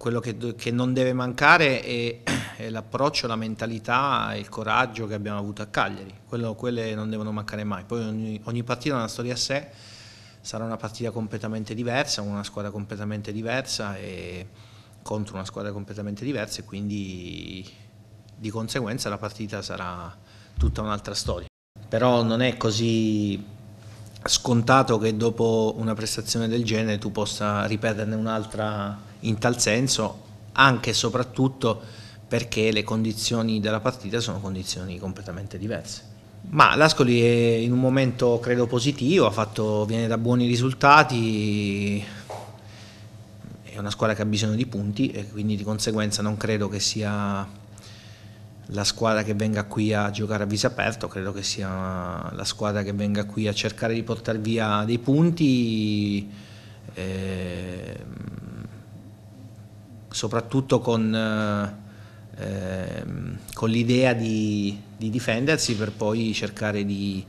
quello che, che, non deve mancare è, è l'approccio, la mentalità e il coraggio che abbiamo avuto a Cagliari. Quello, quelle non devono mancare mai. Poi ogni, ogni, partita ha una storia a sé, sarà una partita completamente diversa, una squadra completamente diversa e contro una squadra completamente diversa e quindi di conseguenza la partita sarà tutta un'altra storia. Però non è così scontato che dopo una prestazione del genere tu possa ripeterne un'altra in tal senso, anche e soprattutto perché le condizioni della partita sono condizioni completamente diverse. Ma l'Ascoli è in un momento credo positivo, fatto, viene da buoni risultati, è una squadra che ha bisogno di punti e quindi di conseguenza non credo che sia la squadra che venga qui a giocare a viso aperto, credo che sia la squadra che venga qui a cercare di portare via dei punti, eh, soprattutto con, eh, con l'idea di, di, difendersi per poi cercare di,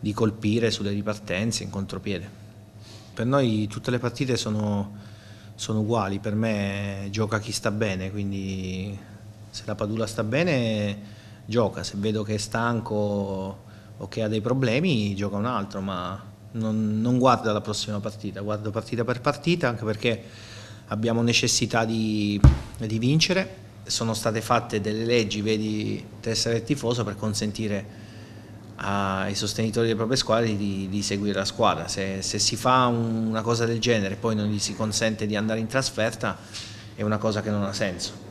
di colpire sulle ripartenze in contropiede. Per noi tutte le partite sono sono uguali, per me gioca chi sta bene, quindi se la Padula sta bene gioca, se vedo che è stanco o che ha dei problemi gioca un altro, ma non, non guardo la prossima partita, guardo partita per partita anche perché abbiamo necessità di, di vincere, sono state fatte delle leggi, vedi, tessera del tifoso per consentire ai sostenitori delle proprie squadre di, di seguire la squadra. Se, se si fa un, una cosa del genere e poi non gli si consente di andare in trasferta è una cosa che non ha senso.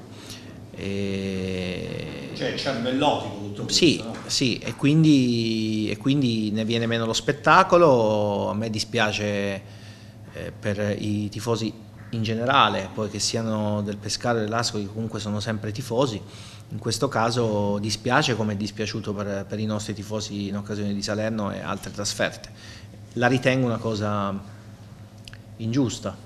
E... Cioè c'è cervellotico tutto sì, No? Sì, e quindi, e quindi, ne viene meno lo spettacolo, a me dispiace eh, per i tifosi in generale, poi che siano del Pescara e dell'Asco, che comunque sono sempre tifosi, in questo caso dispiace come è dispiaciuto per, per i nostri tifosi in occasione di Salerno e altre trasferte. La ritengo una cosa ingiusta.